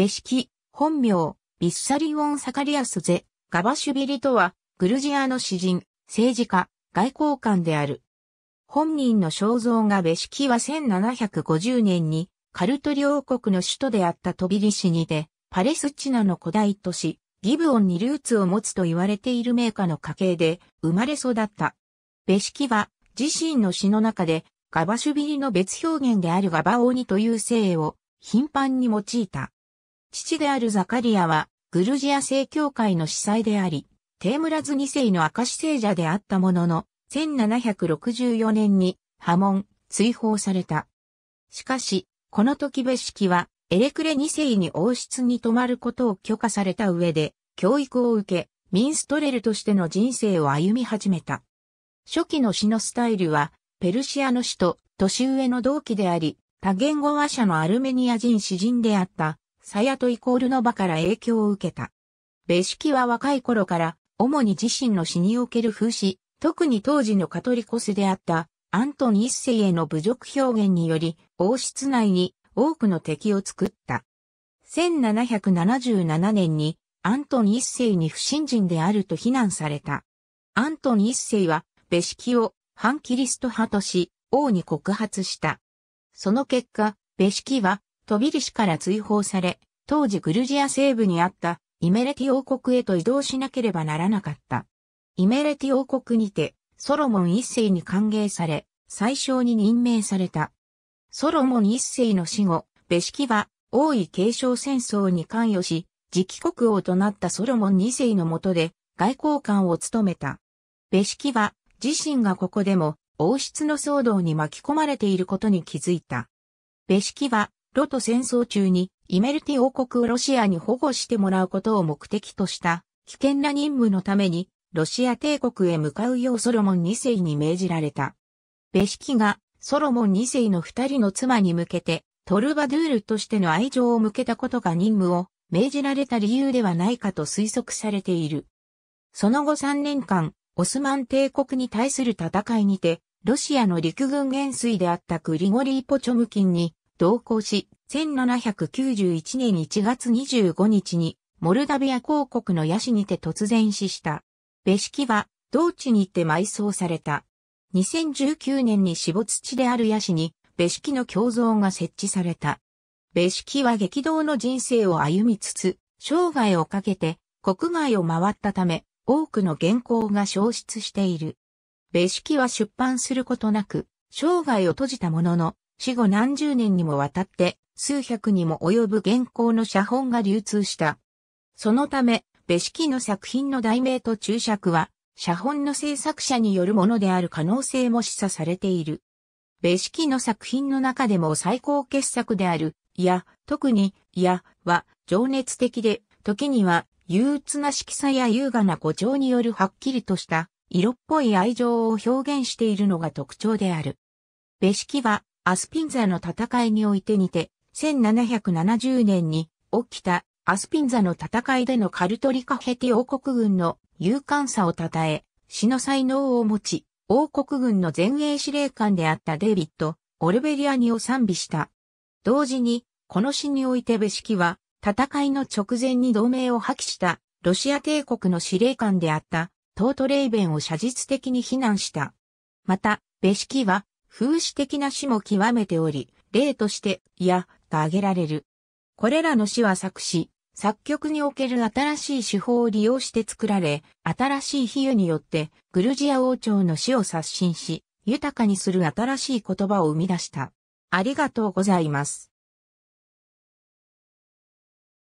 ベシキ、本名、ビッサリオン・サカリアス・ゼ、ガバシュビリとは、グルジアの詩人、政治家、外交官である。本人の肖像がベシキは1750年に、カルトリ王国の首都であったトビリシにて、パレスチナの古代都市、ギブオンにルーツを持つと言われている名家の家系で生まれ育った。ベシキは自身の詩の中でガバシュビリの別表現であるガバオニという姓を頻繁に用いた。父であるザカリアは、グルジア正教会の司祭であり、テームラズ2世の証聖者であったものの、1764年に破門、追放された。しかし、この時ベシキは、エレクレ2世に王室に泊まることを許可された上で、教育を受け、ミンストレルとしての人生を歩み始めた。初期の詩のスタイルは、ペルシアの詩と年上の同期であり、多言語話者のアルメニア人詩人であったサヤトイコールノバから影響を受けた。ベシキは若い頃から、主に自身の死における風刺、特に当時のカトリコスであったアントン一世への侮辱表現により、王室内に多くの敵を作った。1777年にアントン一世に不信心であると非難された。アントン一世は、ベシキを反キリスト派とし、王に告発した。その結果、ベシキはトビリシから追放され、当時グルジア西部にあったイメレティ王国へと移動しなければならなかった。イメレティ王国にて、ソロモン一世に歓迎され、最小に任命された。ソロモン一世の死後、ベシキは、王位継承戦争に関与し、次期国王となったソロモン二世の下で、外交官を務めた。ベシキは、自身がここでも、王室の騒動に巻き込まれていることに気づいた。ベシキは、ロト戦争中にイメルティ王国をロシアに保護してもらうことを目的とした危険な任務のためにロシア帝国へ向かうようソロモン2世に命じられた。ベシキがソロモン2世の二人の妻に向けてトルバドゥールとしての愛情を向けたことが任務を命じられた理由ではないかと推測されている。その後3年間、オスマン帝国に対する戦いにて、ロシアの陸軍元帥であったグリゴリー・ポチョムキンに同行し、1791年1月25日に、モルダビア公国の野市にて突然死した。ベシキは、同地にて埋葬された。2019年に死没地である野市に、ベシキの胸像が設置された。ベシキは激動の人生を歩みつつ、生涯をかけて国外を回ったため、多くの原稿が消失している。ベシキは出版することなく、生涯を閉じたものの、死後何十年にもわたって、数百にも及ぶ原稿の写本が流通した。そのため、ベシキの作品の題名と注釈は、写本の制作者によるものである可能性も示唆されている。ベシキの作品の中でも最高傑作である、いや、特に、いや、は、情熱的で、時には、憂鬱な色彩や優雅な誇調によるはっきりとした、色っぽい愛情を表現しているのが特徴である。ベシキは、アスピンザの戦いにおいてにて、1770年に起きたアスピンザの戦いでのカルトリカヘティ王国軍の勇敢さを称え、死の才能を持ち、王国軍の前衛司令官であったデイビッド・オルベリアニを賛美した。同時に、この死においてベシキは、戦いの直前に同盟を破棄したロシア帝国の司令官であったトートレイベンを写実的に非難した。また、ベシキは風刺的な詩も極めており、例として、いや、と挙げられる。これらの詩は作詞、作曲における新しい手法を利用して作られ、新しい比喩によってグルジア王朝の死を刷新し、豊かにする新しい言葉を生み出した。ありがとうございます。